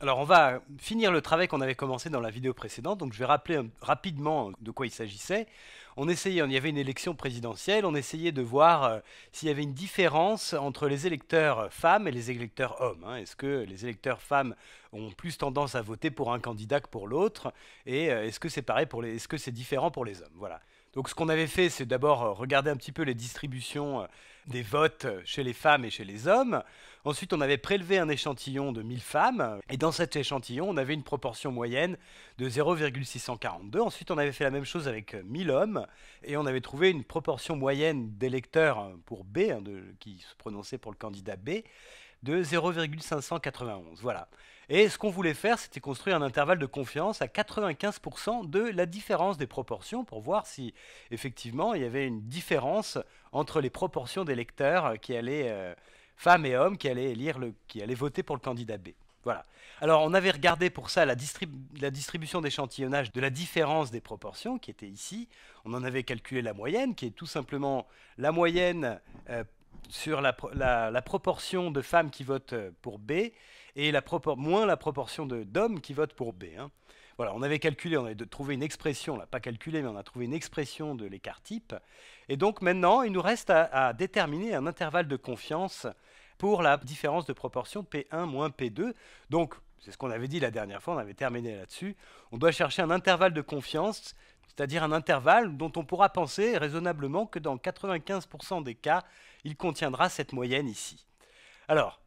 Alors on va finir le travail qu'on avait commencé dans la vidéo précédente, donc je vais rappeler rapidement de quoi il s'agissait. On essayait, on y avait une élection présidentielle, on essayait de voir euh, s'il y avait une différence entre les électeurs euh, femmes et les électeurs hommes. Hein. Est-ce que les électeurs femmes ont plus tendance à voter pour un candidat que pour l'autre Et euh, est-ce que c'est pareil pour les, est-ce que c'est différent pour les hommes Voilà. Donc ce qu'on avait fait, c'est d'abord regarder un petit peu les distributions des votes chez les femmes et chez les hommes. Ensuite, on avait prélevé un échantillon de 1000 femmes, et dans cet échantillon, on avait une proportion moyenne de 0,642. Ensuite, on avait fait la même chose avec 1000 hommes, et on avait trouvé une proportion moyenne d'électeurs hein, pour B, hein, qui se prononçait pour le candidat B, de 0,591. Voilà. Et ce qu'on voulait faire, c'était construire un intervalle de confiance à 95% de la différence des proportions pour voir si effectivement il y avait une différence entre les proportions des lecteurs qui allaient, euh, femmes et hommes, qui allaient, lire le, qui allaient voter pour le candidat B. Voilà. Alors, on avait regardé pour ça la, la distribution d'échantillonnage de la différence des proportions qui était ici. On en avait calculé la moyenne, qui est tout simplement la moyenne euh, sur la, la, proportion de femmes qui votent euh, pour B et la moins la proportion d'hommes qui votent pour B. Hein. Voilà, on avait calculé, on avait trouvé une expression, on l'a pas calculé, mais on a trouvé une expression de l'écart type. Et donc maintenant, il nous reste à, à déterminer un intervalle de confiance pour la différence de proportion P1 moins P2. Donc, c'est ce qu'on avait dit la dernière fois, on avait terminé là-dessus. On doit chercher un intervalle de confiance, c'est-à-dire un intervalle dont on pourra penser raisonnablement que dans 95% des cas, il contiendra cette moyenne ici. Alors,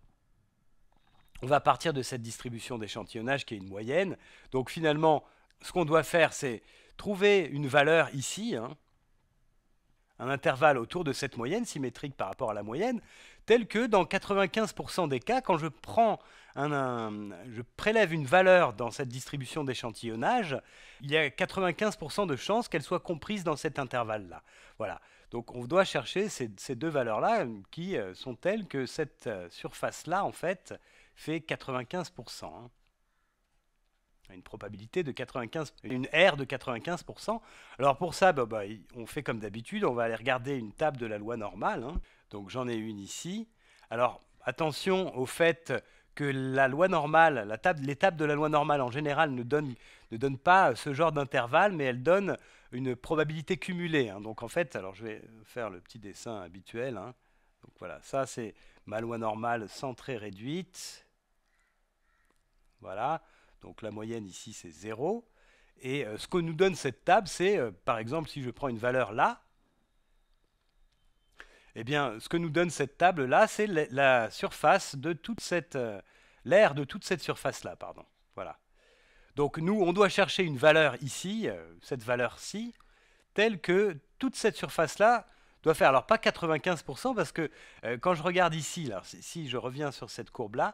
on va partir de cette distribution d'échantillonnage qui est une moyenne. Donc finalement, ce qu'on doit faire, c'est trouver une valeur ici, hein, un intervalle autour de cette moyenne, symétrique par rapport à la moyenne, tel que dans 95% des cas, quand je, prends je prélève une valeur dans cette distribution d'échantillonnage, il y a 95% de chances qu'elle soit comprise dans cet intervalle-là. Voilà. Donc on doit chercher ces deux valeurs-là euh, qui euh, sont telles que cette euh, surface-là, en fait, fait 95%. Hein. Une probabilité de 95, une R de 95%. Alors pour ça, bah, bah, on fait comme d'habitude, on va aller regarder une table de la loi normale. Hein. Donc j'en ai une ici. Alors attention au fait que la loi normale, l'étape de la loi normale en général ne donne, ne pas ce genre d'intervalle, mais elle donne une probabilité cumulée. Hein. Donc en fait, alors je vais faire le petit dessin habituel. Donc voilà, ça c'est ma loi normale centrée réduite. Voilà, donc la moyenne ici c'est 0. Et euh, ce que nous donne cette table, c'est euh, par exemple si je prends une valeur là, eh bien ce que nous donne cette table là, c'est la, surface de toute cette euh, l'aire de toute cette surface là, pardon. Voilà. Donc nous, on doit chercher une valeur ici, cette valeur-ci, telle que toute cette surface-là doit faire, alors pas 95%, parce que quand je regarde ici, si je reviens sur cette courbe-là,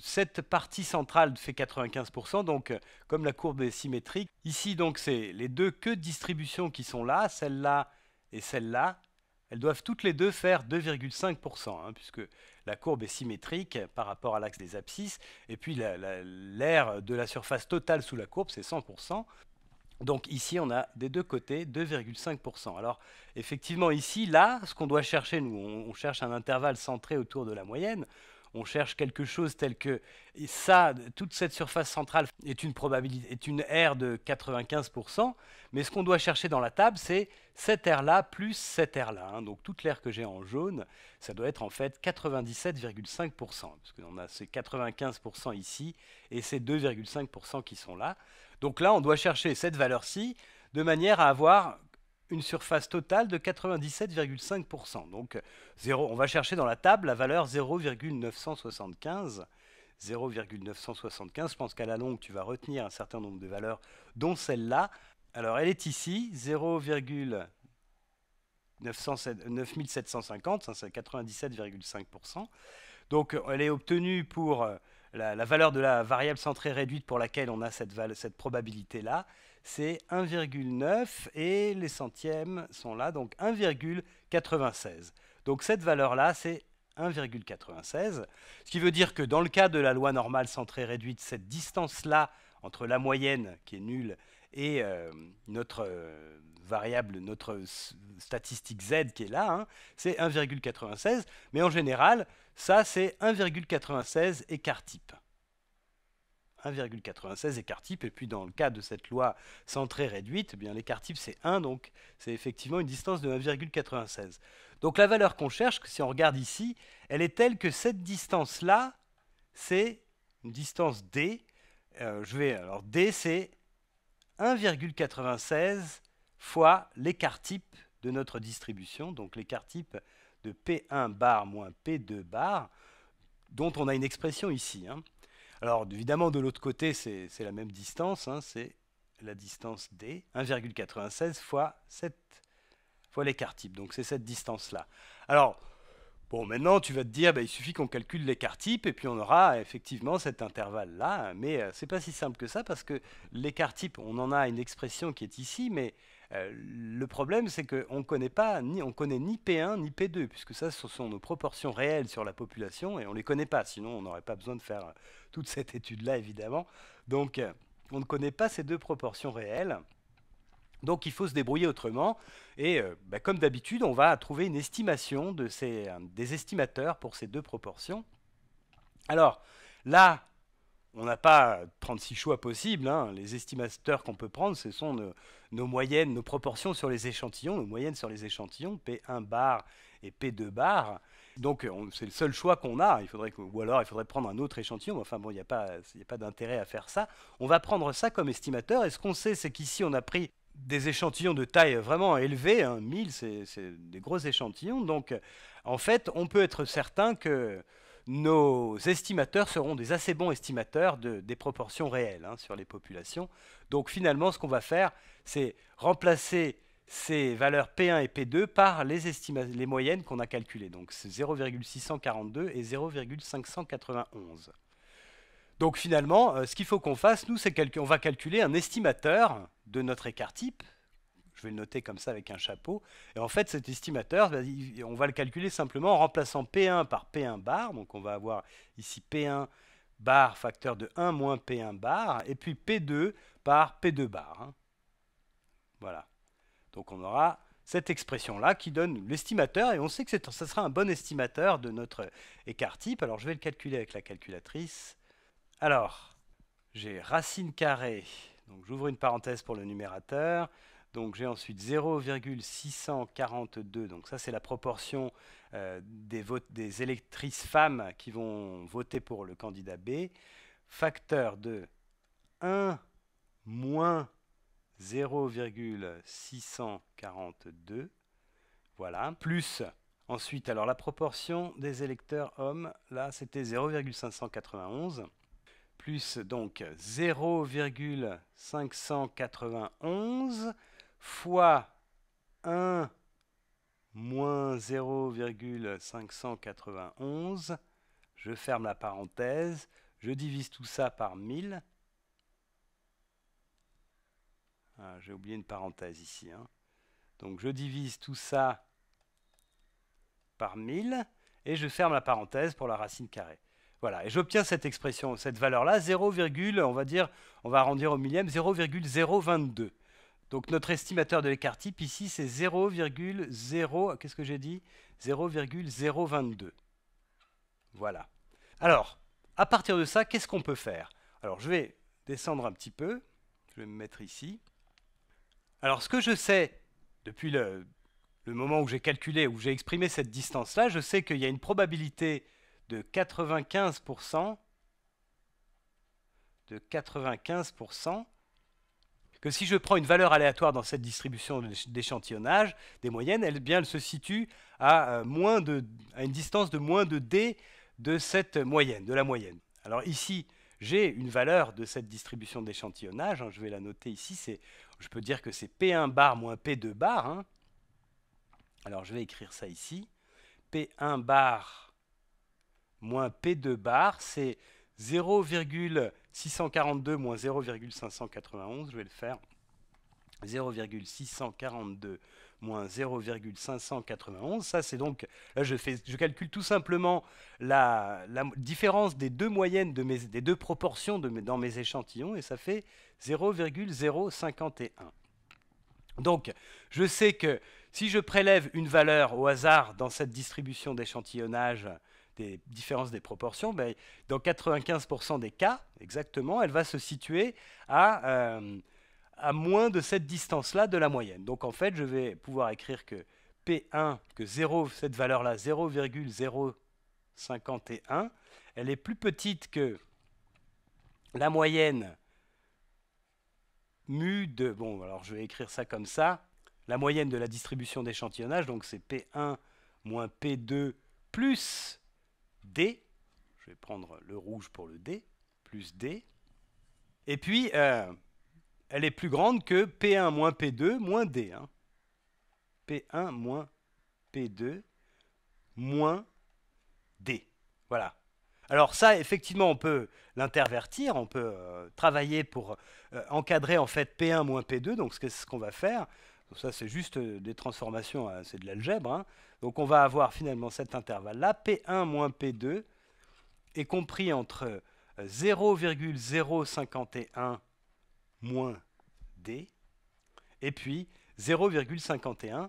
cette partie centrale fait 95%, donc euh, comme la courbe est symétrique, ici donc c'est les deux queues de distribution qui sont là, celle-là et celle-là, elles doivent toutes les deux faire 2,5%, hein, puisque la courbe est symétrique par rapport à l'axe des abscisses, et puis l'aire de la surface totale sous la courbe, c'est 100%. Donc ici, on a des deux côtés 2,5%. Alors effectivement, ici, là, ce qu'on doit chercher, nous, on cherche un intervalle centré autour de la moyenne on cherche quelque chose tel que ça, toute cette surface centrale est une probabilité, est une R de 95%, mais ce qu'on doit chercher dans la table, c'est cette R-là plus cette R-là. Hein. Donc toute l'air que j'ai en jaune, ça doit être en fait 97,5%, parce qu'on a ces 95% ici et ces 2,5% qui sont là. Donc là, on doit chercher cette valeur-ci de manière à avoir une surface totale de 97,5%. Donc 0, on va chercher dans la table la valeur 0,975. 0,975, je pense qu'à la longue, tu vas retenir un certain nombre de valeurs, dont celle-là. Alors elle est ici, 0,9750, c'est 97,5%. Donc elle est obtenue pour la, valeur de la variable centrée réduite pour laquelle on a cette, cette probabilité-là c'est 1,9 et les centièmes sont là, donc 1,96. Donc cette valeur-là, c'est 1,96, ce qui veut dire que dans le cas de la loi normale centrée réduite, cette distance-là entre la moyenne, qui est nulle, et euh, notre euh, variable, notre statistique z qui est là, hein, c'est 1,96, mais en général, ça c'est 1,96 écart type. 1,96 écart type. Et puis dans le cas de cette loi centrée réduite, eh bien l'écart type c'est 1, donc c'est effectivement une distance de 1,96. Donc la valeur qu'on cherche, si on regarde ici, elle est telle que cette distance-là, c'est une distance d. Euh, je vais alors d c'est 1,96 fois l'écart type de notre distribution, donc l'écart type de P1 bar moins P2 bar, dont on a une expression ici. Hein. Alors évidemment, de l'autre côté, c'est la même distance, hein, c'est la distance D, 1,96 fois 7 fois l'écart type. Donc c'est cette distance-là. Alors, bon, maintenant tu vas te dire, bah, il suffit qu'on calcule l'écart type et puis on aura effectivement cet intervalle-là. Mais euh, c'est pas si simple que ça parce que l'écart type, on en a une expression qui est ici, mais euh, le problème, c'est qu'on connaît pas, ni, on connaît ni P1 ni P2, puisque ça, ce sont nos proportions réelles sur la population et on les connaît pas. Sinon, on n'aurait pas besoin de faire euh, toute cette étude-là, évidemment. Donc, euh, on ne connaît pas ces deux proportions réelles. Donc il faut se débrouiller autrement. Et bah, comme d'habitude, on va trouver une estimation de ces, des estimateurs pour ces deux proportions. Alors là, on n'a pas 36 choix possibles. Hein. Les estimateurs qu'on peut prendre, ce sont nos, moyennes, nos proportions sur les échantillons, nos moyennes sur les échantillons, P1 bar et P2 bar. Donc c'est le seul choix qu'on a. Il faudrait que, ou alors il faudrait prendre un autre échantillon. Enfin bon, il n'y a pas, d'intérêt à faire ça. On va prendre ça comme estimateur. Et ce qu'on sait, c'est qu'ici, on a pris des échantillons de taille vraiment élevée. Hein. 1000, c'est des gros échantillons. Donc en fait, on peut être certain que nos estimateurs seront des assez bons estimateurs des proportions réelles hein, sur les populations. Donc finalement, ce qu'on va faire, c'est remplacer ces valeurs P1 et P2 par les, les moyennes qu'on a calculées. Donc c'est 0,642 et 0,591. Donc finalement, euh, ce qu'il faut qu'on fasse, nous, c'est qu'on va calculer un estimateur de notre écart type, je vais le noter comme ça avec un chapeau. Et en fait, cet estimateur, bah, on va le calculer simplement en remplaçant P1 par P1 bar. Donc on va avoir ici P1 bar facteur de 1 moins P1 bar, et puis P2 par P2 bar. Hein. Voilà. Donc on aura cette expression-là qui donne l'estimateur, et on sait que ce sera un bon estimateur de notre écart type. Alors je vais le calculer avec la calculatrice. Alors, j'ai racine carrée, donc j'ouvre une parenthèse pour le numérateur, donc j'ai ensuite 0,642. Donc ça c'est la proportion euh, des, des électrices femmes qui vont voter pour le candidat B. Facteur de 1 moins 0,642. Voilà. Plus ensuite, alors la proportion des électeurs hommes, là c'était 0,591. Plus donc 0,591 fois 1 moins 0,591, je ferme la parenthèse, je divise tout ça par 1000. Ah, j'ai oublié une parenthèse ici. Hein. Donc je divise tout ça par 1000 et je ferme la parenthèse pour la racine carrée. Voilà, et j'obtiens cette expression, cette valeur-là, 0, on va dire, on va arrondir au millième, 0,022. Donc notre estimateur de l'écart type ici, c'est 0,0, qu'est-ce que j'ai dit 0,022. Voilà. Alors, à partir de ça, qu'est-ce qu'on peut faire Alors, je vais descendre un petit peu. Je vais me mettre ici. Alors, ce que je sais depuis le, le moment où j'ai calculé, où j'ai exprimé cette distance-là, je sais qu'il y a une probabilité de 95%, de 95% que si je prends une valeur aléatoire dans cette distribution d'échantillonnage des moyennes, elle, eh bien, se situe euh, à, une distance de moins de d de cette moyenne, de la moyenne. Alors ici, j'ai une valeur de cette distribution d'échantillonnage, hein, je vais la noter ici, je peux dire que c'est P1 bar moins P2 bar. Hein. Alors je vais écrire ça ici. P1 bar moins P2 bar, c'est 0,642 moins 0,591, je vais le faire. 0,642 moins 0,591. Ça, c'est donc, là, je, calcule tout simplement la, différence des deux moyennes, de des deux proportions dans mes échantillons, et ça fait 0,051. Donc, je sais que si je prélève une valeur au hasard dans cette distribution d'échantillonnage des différences des proportions, dans 95% des cas, exactement, elle va se situer à, euh, à moins de cette distance-là de la moyenne. Donc en fait, je vais pouvoir écrire que P1, que 0, cette valeur-là, 0,051, elle est plus petite que la moyenne mu de... Bon, alors je vais écrire ça comme ça. La moyenne de la distribution d'échantillonnage, donc c'est P1 moins P2 plus D, je vais prendre le rouge pour le D, plus D. Et puis, euh, elle est plus grande que P1 moins P2 moins D. Hein. P1 moins P2 moins D. Voilà. Alors ça, effectivement, on peut l'intervertir, on peut euh, travailler pour euh, encadrer en fait P1 moins P2, donc c'est ce qu'on va faire. Donc ça, c'est juste euh, des transformations, hein, c'est de l'algèbre. Hein. Donc on va avoir finalement cet intervalle-là, P1 moins P2, est compris entre 0,051 euh, moins D, et puis 0,51,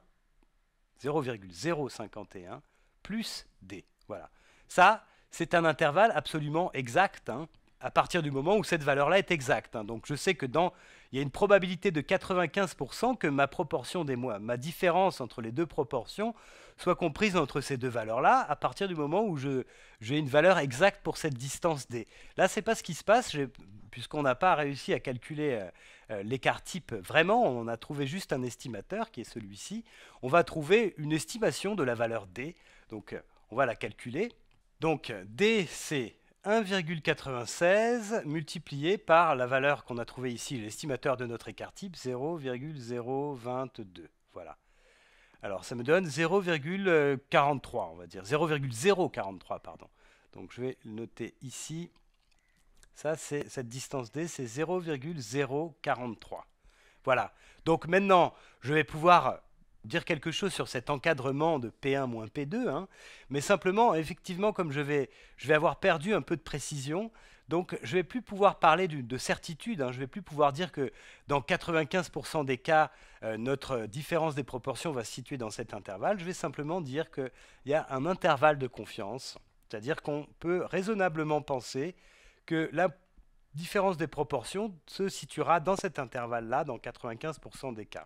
0,051 plus D. Voilà. Ça, c'est un intervalle absolument exact. Hein à partir du moment où cette valeur-là est exacte. Hein. Donc je sais que dans, il y a une probabilité de 95% que ma proportion des mois, ma différence entre les deux proportions, soit comprise entre ces deux valeurs-là à partir du moment où j'ai une valeur exacte pour cette distance d. Là, c'est pas ce qui se passe, puisqu'on n'a pas réussi à calculer euh, euh, l'écart type vraiment, on a trouvé juste un estimateur qui est celui-ci. On va trouver une estimation de la valeur d. Donc euh, on va la calculer. Donc d, c'est 1,96 multiplié par la valeur qu'on a trouvée ici, l'estimateur de notre écart type, 0,022. Voilà. Alors ça me donne 0,43, on va dire. 0,043, pardon. Donc je vais noter ici. Ça, c'est cette distance D, c'est 0,043. Voilà. Donc maintenant, je vais pouvoir dire quelque chose sur cet encadrement de P1-P2, hein, mais simplement, effectivement, comme je vais, je vais avoir perdu un peu de précision, donc je ne vais plus pouvoir parler de certitude, hein, je ne vais plus pouvoir dire que dans 95% des cas, euh, notre différence des proportions va se situer dans cet intervalle, je vais simplement dire qu'il y a un intervalle de confiance, c'est-à-dire qu'on peut raisonnablement penser que la différence des proportions se situera dans cet intervalle-là, dans 95% des cas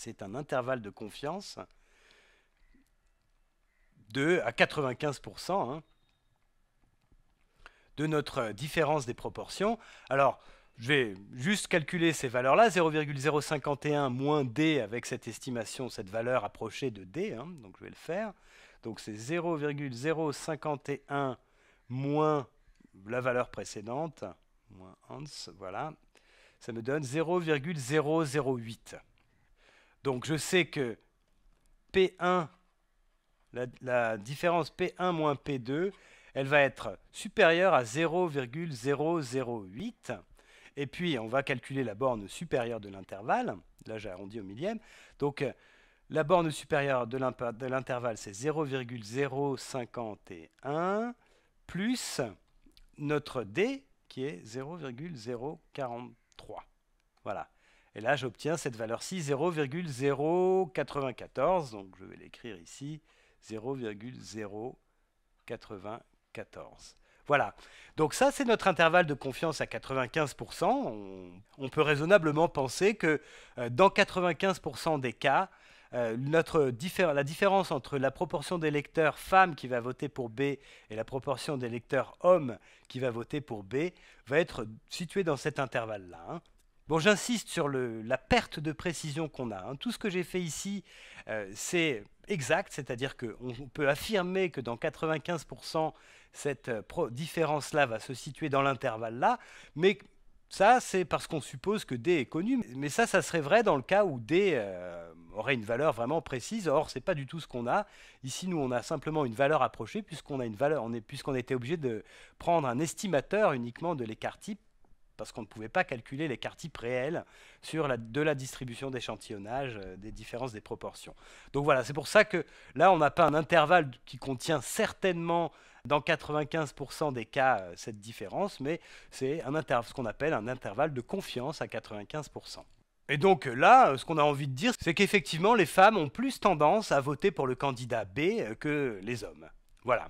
c'est un intervalle de confiance de à 95% hein, de notre différence des proportions. Alors, je vais juste calculer ces valeurs-là, 0,051 moins d avec cette estimation, cette valeur approchée de d, hein, donc je vais le faire. Donc c'est 0,051 moins la valeur précédente, moins voilà, ça me donne 0,008. Donc je sais que P1, la, différence P1 moins P2, elle va être supérieure à 0,008. Et puis, on va calculer la borne supérieure de l'intervalle. Là, j'ai arrondi au millième. Donc, la borne supérieure de l'intervalle, c'est 0,051 plus notre D qui est 0,043. Voilà. Et là, j'obtiens cette valeur-ci 0,094. Donc je vais l'écrire ici 0,094. Voilà. Donc ça, c'est notre intervalle de confiance à 95%. On, peut raisonnablement penser que euh, dans 95% des cas, euh, la différence entre la proportion des lecteurs femmes qui va voter pour B et la proportion des lecteurs hommes qui va voter pour B va être située dans cet intervalle-là. Hein j'insiste sur la perte de précision qu'on a. Hein. Tout ce que j'ai fait ici, euh, c'est exact, c'est-à-dire qu'on peut affirmer que dans 95%, cette euh, différence-là va se situer dans l'intervalle-là, mais ça, c'est parce qu'on suppose que D est connu, mais ça, ça serait vrai dans le cas où D euh, aurait une valeur vraiment précise. Or, c'est pas du tout ce qu'on a. Ici, nous, on a simplement une valeur approchée puisqu'on a une valeur, puisqu'on était obligé de prendre un estimateur uniquement de l'écart type parce qu'on ne pouvait pas calculer les type réel sur la, de la distribution d'échantillonnage, euh, des différences des proportions. Donc voilà, c'est pour ça que là, on n'a pas un intervalle qui contient certainement dans 95% des cas euh, cette différence, mais c'est ce qu'on appelle un intervalle de confiance à 95%. Et donc euh, là, ce qu'on a envie de dire, c'est qu'effectivement, les femmes ont plus tendance à voter pour le candidat B que les hommes. Voilà.